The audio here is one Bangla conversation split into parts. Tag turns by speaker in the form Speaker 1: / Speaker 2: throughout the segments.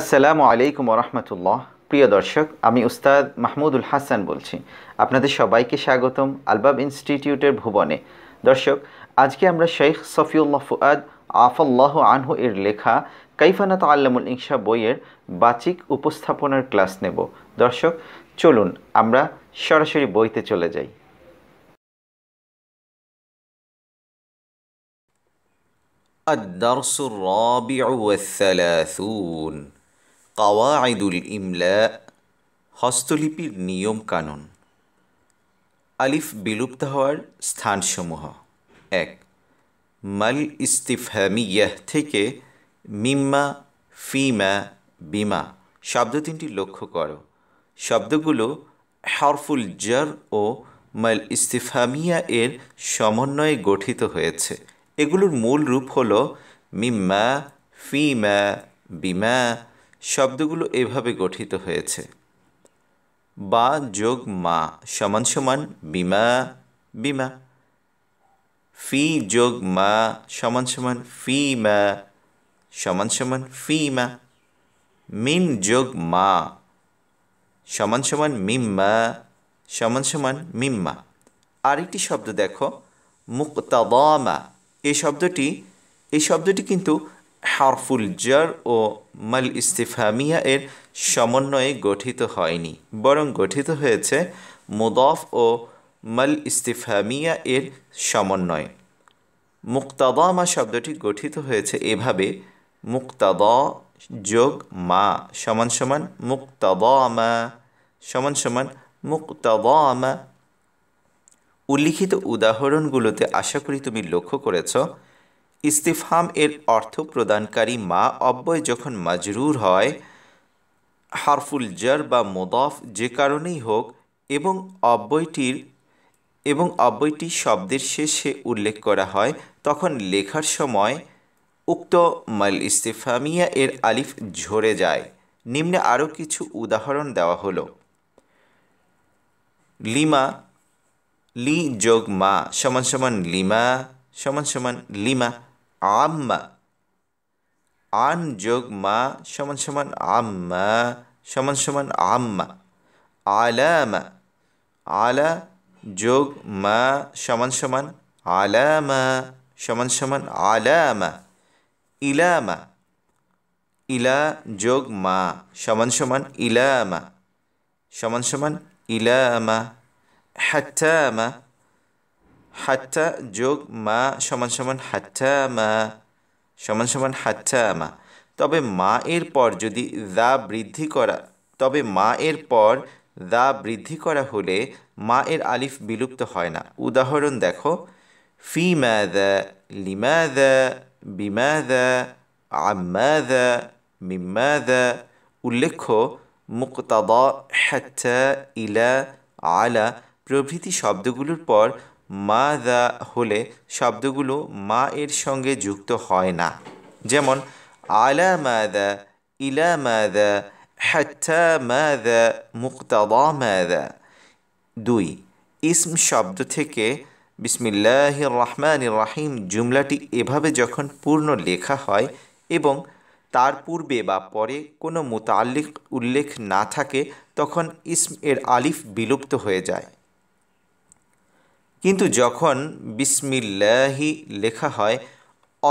Speaker 1: আসসালামু আলাইকুম রহমতুল্লাহ প্রিয় দর্শক আমি উস্তাদ মাহমুদুল হাসান বলছি আপনাদের সবাইকে স্বাগতম আলবাব ইনস্টিটিউটের ভুবনে দর্শক আজকে আমরা শেখ সফিউল্লাহ ফুয়াদ আফল্লাহ আনহু এর লেখা কাইফানাত আল্লামুল ইংসা বইয়ের বাচিক উপস্থাপনার ক্লাস নেব দর্শক চলুন আমরা সরাসরি বইতে চলে যাই الدرس الرابع والثلاثون আইদুল ইমলা হস্তলিপির নিয়ম কানুন আলিফ বিলুপ্ত হওয়ার স্থানসমূহ এক মাল ইস্তিফামিয়াহ থেকে মিম্মা ফিমা বিমা শব্দ তিনটি লক্ষ্য করো শব্দগুলো হরফুল জর ও মাল ইস্তিফামিয়া এর সমন্বয়ে গঠিত হয়েছে এগুলোর মূল রূপ হল মিম্মা ফিমা বিমা শব্দগুলো এভাবে গঠিত হয়েছে বা যোগ মা সমান সমান বিমা বিমা ফি যোগ মা সমান সমান ফি মা সমান সমান ফি মা মিম যোগ মা সমান সমান মিম্মা সমান সমান মিম্মা আরেকটি শব্দ দেখো মা এই শব্দটি এই শব্দটি কিন্তু হারফুল জর ও মাল ইস্তিফামিয়া এর সমন্বয়ে গঠিত হয়নি বরং গঠিত হয়েছে মুদফ ও মাল ইস্তিফামিয়া এর সমন্বয়ে মুক্তাদামা শব্দটি গঠিত হয়েছে এভাবে মুক্তাদা যোগ মা সমান সমান মুক্তাদামা সমান সমান মুক্তাদামা উল্লিখিত উদাহরণগুলোতে আশা করি তুমি লক্ষ্য করেছ ইস্তিফাম এর অর্থ প্রদানকারী মা অব্যয় যখন মাজরুর হয় হারফুল জর বা মোদফ যে কারণেই হোক এবং অব্যয়টির এবং অব্যয়টি শব্দের শেষে উল্লেখ করা হয় তখন লেখার সময় উক্ত মাল ইস্তিফামিয়া এর আলিফ ঝরে যায় নিম্নে আরও কিছু উদাহরণ দেওয়া হলো লিমা লি যোগ মা সমান সমান লিমা সমান সমান লিমা عما عن যোগ মা সমান সমান আম্মা সমান সমান আম্মা আলামা আলা যোগ মা সমান সমান আলামা সমান সমান আলামা ইলামা ইলা যোগ মা সমান সমান ইলামা সমান সমান ইলামা হাত্তামা হাত্তা যোগ মা সমান সমান হাত্তা মা সমান সমান হাত্তা মা তবে মা এর পর যদি দা বৃদ্ধি করা তবে মা এর পর দা বৃদ্ধি করা হলে মা এর আলিফ বিলুপ্ত হয় না উদাহরণ দেখো ফি লিমা বিমা দা আম্মা দা মিম্মা দা উল্লেখ্য মুক্তাদা হ্যাচ্ছা ইলা আলা প্রভৃতি শব্দগুলোর পর মা দা হলে শব্দগুলো মা এর সঙ্গে যুক্ত হয় না যেমন আলা মাদা ইলা মাদা হ্যাথা মুক্তাবা মা দা দুই ইসম শব্দ থেকে বিসমিল্লাহ রহমান রাহিম জুমলাটি এভাবে যখন পূর্ণ লেখা হয় এবং তার পূর্বে বা পরে কোনো মোতাল্লিক উল্লেখ না থাকে তখন ইসম এর আলিফ বিলুপ্ত হয়ে যায় কিন্তু যখন বিসমিল্লাহি লেখা হয়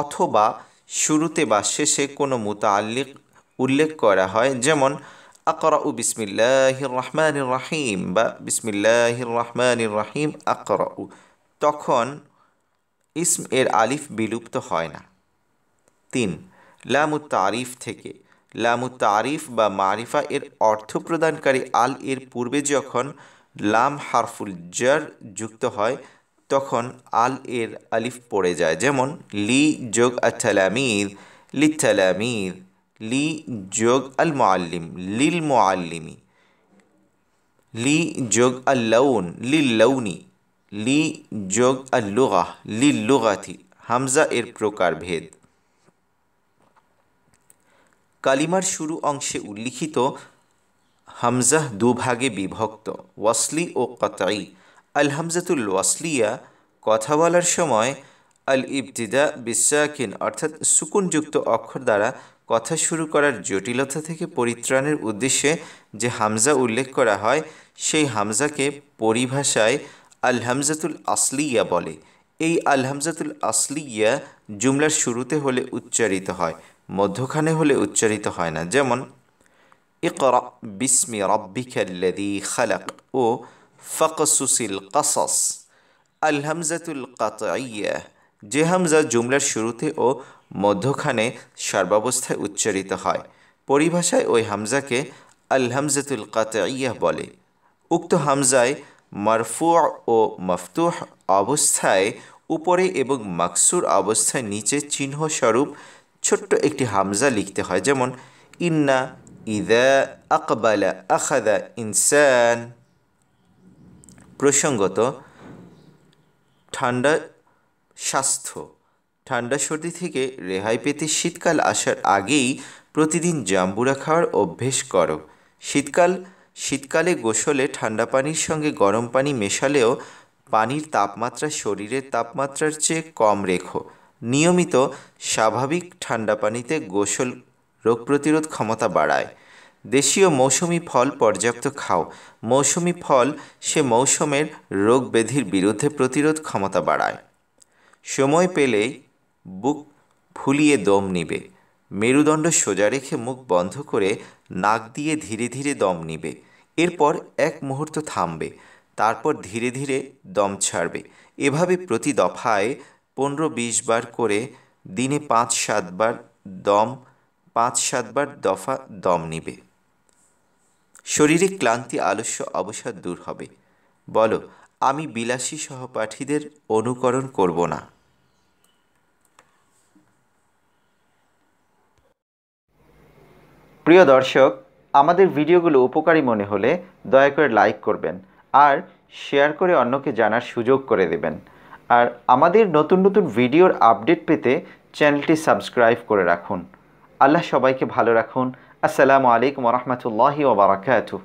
Speaker 1: অথবা শুরুতে বা শেষে কোনো মুতাল্লিক উল্লেখ করা হয় যেমন উ বিসমিল্লাহির রহমানির রাহিম বা বিসমিল্লাহির রহমানির রাহিম উ তখন ইসম এর আলিফ বিলুপ্ত হয় না তিন লামু তারিফ থেকে লামু তারিফ বা মারিফা এর অর্থ প্রদানকারী আল এর পূর্বে যখন লাম হারফুল জার যুক্ত হয় তখন আল এর আলিফ পড়ে যায় যেমন লি যোগ আথালামিদ লিথালামিদ লি যোগ আল মোয়াল্লিম লিল মোয়াল্লিমি লি যোগ আল্লাউন লৌনি লি যোগ আল্লুগাহ লুগাথি হামজা এর প্রকারভেদ কালিমার শুরু অংশে উল্লিখিত হামজাহ দুভাগে বিভক্ত ওয়াসলি ও কতাই আল হামজাতুল ওয়াসলিয়া কথা বলার সময় আল ইবতিদা বিশ্বাকিন অর্থাৎ সুকুনযুক্ত অক্ষর দ্বারা কথা শুরু করার জটিলতা থেকে পরিত্রাণের উদ্দেশ্যে যে হামজা উল্লেখ করা হয় সেই হামজাকে পরিভাষায় আল হামজাতুল আসলিয়া বলে এই আল হামজাতুল আসলিয়া জুমলার শুরুতে হলে উচ্চারিত হয় মধ্যখানে হলে উচ্চারিত হয় না যেমন ইকরা বিসমি রব্বিকাল্লাযী খালাক ও ফাকসুসিল কাসস আল হামজাতুল কাতইয়া যে হামজা জুমলার শুরুতে ও মধ্যখানে সর্বাবস্থায় উচ্চারিত হয় পরিভাষায় ওই হামজাকে আল হামজাতুল কাতইয়া বলে উক্ত হামজায় মারফু ও মফতুহ অবস্থায় উপরে এবং মাকসুর অবস্থায় নিচে চিহ্নস্বরূপ ছোট্ট একটি হামজা লিখতে হয় যেমন ইন্না ইদা আকবালা আখাদা ইনসান প্রসঙ্গত ঠান্ডা স্বাস্থ্য ঠান্ডা সর্দি থেকে রেহাই পেতে শীতকাল আসার আগেই প্রতিদিন জাম্বুরা খাওয়ার অভ্যেস করো শীতকাল শীতকালে গোসলে ঠান্ডা পানির সঙ্গে গরম পানি মেশালেও পানির তাপমাত্রা শরীরের তাপমাত্রার চেয়ে কম রেখো নিয়মিত স্বাভাবিক ঠান্ডা পানিতে গোসল রোগ প্রতিরোধ ক্ষমতা বাড়ায় দেশীয় মৌসুমি ফল পর্যাপ্ত খাও মৌসুমি ফল সে মৌসুমের রোগ ব্যাধির বিরুদ্ধে প্রতিরোধ ক্ষমতা বাড়ায় সময় পেলেই বুক ফুলিয়ে দম নিবে মেরুদণ্ড সোজা রেখে মুখ বন্ধ করে নাক দিয়ে ধীরে ধীরে দম নিবে এরপর এক মুহূর্ত থামবে তারপর ধীরে ধীরে দম ছাড়বে এভাবে প্রতি দফায় পনেরো বিশ বার করে দিনে পাঁচ সাতবার দম পাঁচ সাতবার দফা দম নিবে শরীরে ক্লান্তি আলস্য অবসাদ দূর হবে বলো আমি বিলাসী সহপাঠীদের অনুকরণ করব না প্রিয় দর্শক আমাদের ভিডিওগুলো উপকারী মনে হলে দয়া করে লাইক করবেন আর শেয়ার করে অন্যকে জানার সুযোগ করে দেবেন আর আমাদের নতুন নতুন ভিডিওর আপডেট পেতে চ্যানেলটি সাবস্ক্রাইব করে রাখুন আল্লাহ সবাইকে ভালো রাখুন আসসালামু আলাইকুম রহমতুল্লাহি ওবরাকাতু